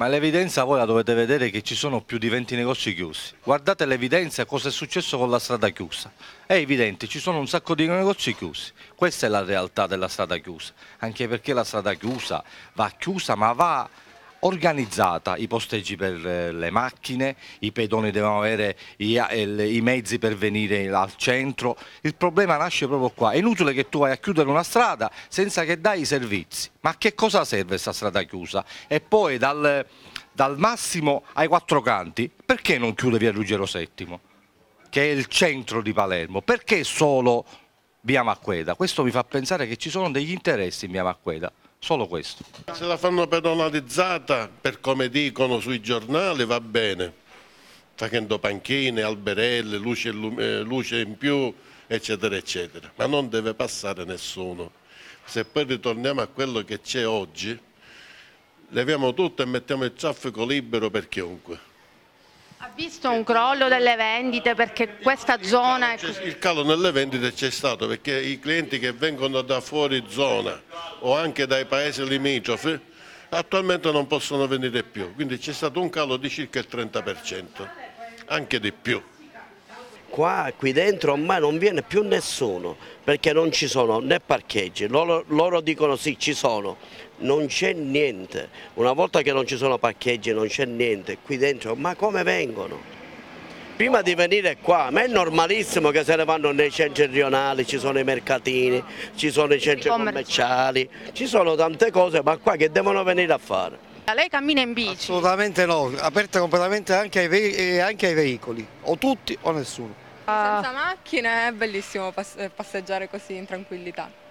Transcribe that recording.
Ma l'evidenza voi la dovete vedere che ci sono più di 20 negozi chiusi. Guardate l'evidenza cosa è successo con la strada chiusa. È evidente, ci sono un sacco di negozi chiusi. Questa è la realtà della strada chiusa. Anche perché la strada chiusa va chiusa ma va organizzata, i posteggi per eh, le macchine, i pedoni devono avere i, eh, i, mezzi per venire al centro, il problema nasce proprio qua, è inutile che tu vai a chiudere una strada senza che dai i servizi, ma a che cosa serve questa strada chiusa? E poi dal, dal massimo ai quattro canti, perché non chiude via Ruggero VII? Che è il centro di Palermo, perché solo via Macqueda. Questo mi fa pensare che ci sono degli interessi in via Macqueda. Solo questo. Se la fanno pedonalizzata, per come dicono sui giornali, va bene. Facendo panchine, alberelle, luce, eh, luce in più, eccetera, eccetera. Ma non deve passare nessuno. Se poi ritorniamo a quello che c'è oggi, leviamo tutto e mettiamo il traffico libero per chiunque. Ha visto un crollo delle vendite perché questa zona... È... Il calo nelle vendite c'è stato perché i clienti che vengono da fuori zona o anche dai paesi limitrofi attualmente non possono venire più, quindi c'è stato un calo di circa il 30%, anche di più qua, qui dentro ormai non viene più nessuno perché non ci sono né parcheggi, loro, loro dicono sì ci sono, non c'è niente, una volta che non ci sono parcheggi non c'è niente, qui dentro ma come vengono? prima di venire qua, ma è normalissimo che se ne vanno nei centri rionali, ci sono i mercatini, ci sono i centri commerciali, ci sono tante cose, ma qua che devono venire a fare? Lei cammina in bici? Assolutamente no, aperta completamente anche ai, anche ai veicoli, o tutti o nessuno. Ah. Senza macchine è bellissimo passeggiare così in tranquillità.